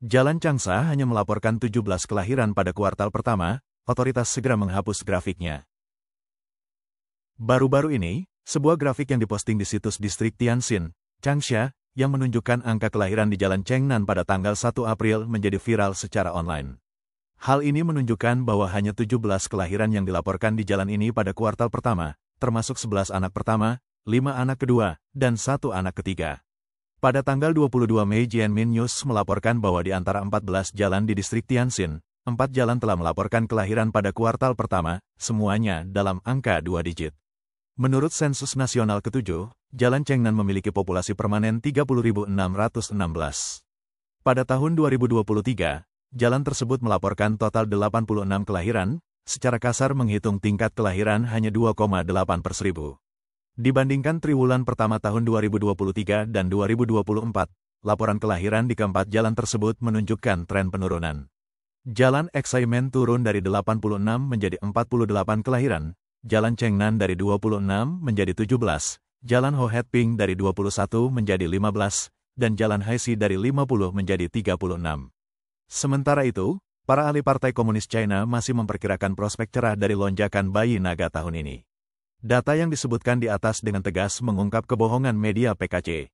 Jalan Changsa hanya melaporkan 17 kelahiran pada kuartal pertama, otoritas segera menghapus grafiknya. Baru-baru ini, sebuah grafik yang diposting di situs distrik Tianxin, Changsha, yang menunjukkan angka kelahiran di Jalan Chengnan pada tanggal 1 April menjadi viral secara online. Hal ini menunjukkan bahwa hanya 17 kelahiran yang dilaporkan di jalan ini pada kuartal pertama, termasuk 11 anak pertama, 5 anak kedua, dan 1 anak ketiga. Pada tanggal 22 Mei Jianmin News melaporkan bahwa di antara 14 jalan di distrik Tianjin, 4 jalan telah melaporkan kelahiran pada kuartal pertama, semuanya dalam angka 2 digit. Menurut Sensus Nasional ke-7, Jalan Chengnan memiliki populasi permanen 30.616. Pada tahun 2023, jalan tersebut melaporkan total 86 kelahiran, secara kasar menghitung tingkat kelahiran hanya 2,8 per seribu. Dibandingkan triwulan pertama tahun 2023 dan 2024, laporan kelahiran di keempat jalan tersebut menunjukkan tren penurunan. Jalan Eksaimen turun dari 86 menjadi 48 kelahiran, Jalan Chengnan dari 26 menjadi 17, Jalan Hohetping dari 21 menjadi 15, dan Jalan Haisi dari 50 menjadi 36. Sementara itu, para ahli Partai Komunis China masih memperkirakan prospek cerah dari lonjakan bayi naga tahun ini. Data yang disebutkan di atas dengan tegas mengungkap kebohongan media PKC.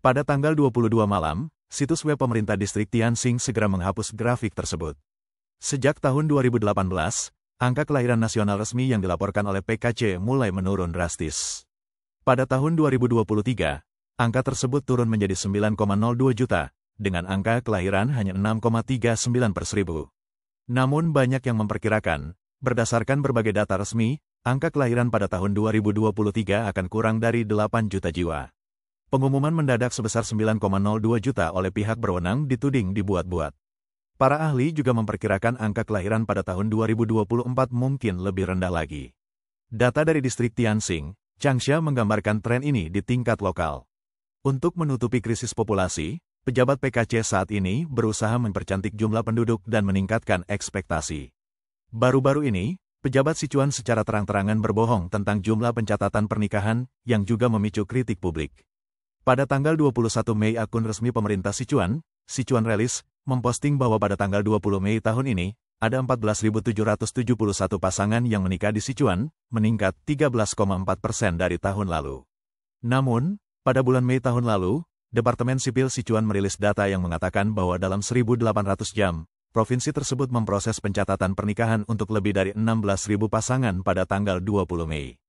Pada tanggal 22 malam, situs web pemerintah distrik Tianxing segera menghapus grafik tersebut. Sejak tahun 2018, angka kelahiran nasional resmi yang dilaporkan oleh PKC mulai menurun drastis. Pada tahun 2023, angka tersebut turun menjadi 9,02 juta, dengan angka kelahiran hanya 6,39 per seribu. Namun banyak yang memperkirakan, berdasarkan berbagai data resmi, angka kelahiran pada tahun 2023 akan kurang dari 8 juta jiwa. Pengumuman mendadak sebesar 9,02 juta oleh pihak berwenang dituding dibuat-buat. Para ahli juga memperkirakan angka kelahiran pada tahun 2024 mungkin lebih rendah lagi. Data dari distrik Tianxing, Changsha menggambarkan tren ini di tingkat lokal. Untuk menutupi krisis populasi, pejabat PKC saat ini berusaha mempercantik jumlah penduduk dan meningkatkan ekspektasi. Baru-baru ini, Pejabat Sichuan secara terang-terangan berbohong tentang jumlah pencatatan pernikahan, yang juga memicu kritik publik. Pada tanggal 21 Mei akun resmi pemerintah Sichuan, Sichuan Relis, memposting bahwa pada tanggal 20 Mei tahun ini, ada 14.771 pasangan yang menikah di Sichuan, meningkat 13,4 persen dari tahun lalu. Namun, pada bulan Mei tahun lalu, Departemen Sipil Sichuan merilis data yang mengatakan bahwa dalam 1.800 jam, provinsi tersebut memproses pencatatan pernikahan untuk lebih dari 16.000 pasangan pada tanggal 20 Mei.